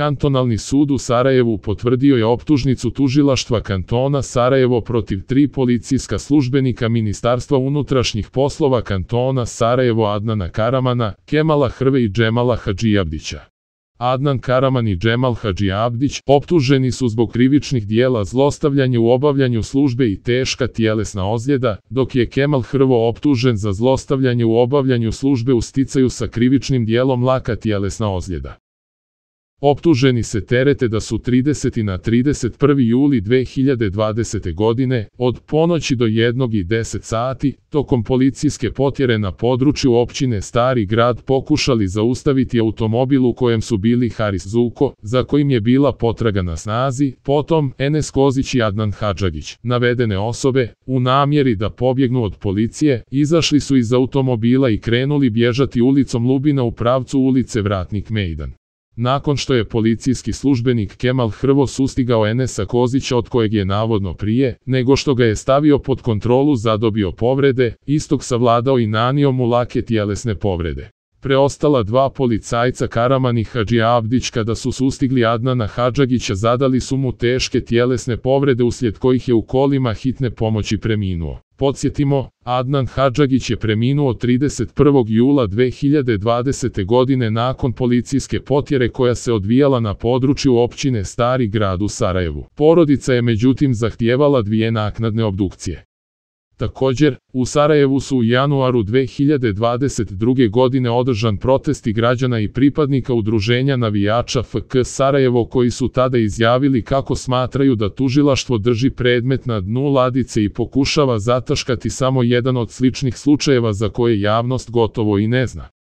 Kantonalni sud u Sarajevu potvrdio je optužnicu tužilaštva kantona Sarajevo protiv tri policijska službenika Ministarstva unutrašnjih poslova kantona Sarajevo Adnana Karamana, Kemala Hrve i Džemala Hadžijabdića. Adnan Karaman i Džemal Hadžijabdić optuženi su zbog krivičnih dijela zlostavljanje u obavljanju službe i teška tijelesna ozljeda, dok je Kemal Hrvo optužen za zlostavljanje u obavljanju službe u sticaju sa krivičnim dijelom laka tijelesna ozljeda. Optuženi se terete da su 30. na 31. juli 2020. godine, od ponoći do 1. i 10 sati, tokom policijske potjere na području općine Stari grad pokušali zaustaviti automobil u kojem su bili Haris Zuko, za kojim je bila potraga na snazi, potom Enes Kozić i Adnan Hadžagić. Navedene osobe, u namjeri da pobjegnu od policije, izašli su iz automobila i krenuli bježati ulicom Lubina u pravcu ulice Vratnik Mejdan. Nakon što je policijski službenik Kemal Hrvo sustigao Enesa Kozića od kojeg je navodno prije, nego što ga je stavio pod kontrolu zadobio povrede, istog savladao i nanio mu lake tjelesne povrede. Preostala dva policajca Karaman i Hadži Abdić kada su sustigli Adnana Hadžagića zadali su mu teške tjelesne povrede uslijed kojih je u kolima hitne pomoći preminuo. Podsjetimo, Adnan Hadžagić je preminuo 31. jula 2020. godine nakon policijske potjere koja se odvijala na području općine Stari grad u Sarajevu. Porodica je međutim zahtijevala dvije naknadne obdukcije. Također, u Sarajevu su u januaru 2022. godine održan protesti građana i pripadnika udruženja navijača FK Sarajevo koji su tada izjavili kako smatraju da tužilaštvo drži predmet na dnu ladice i pokušava zataškati samo jedan od sličnih slučajeva za koje javnost gotovo i ne zna.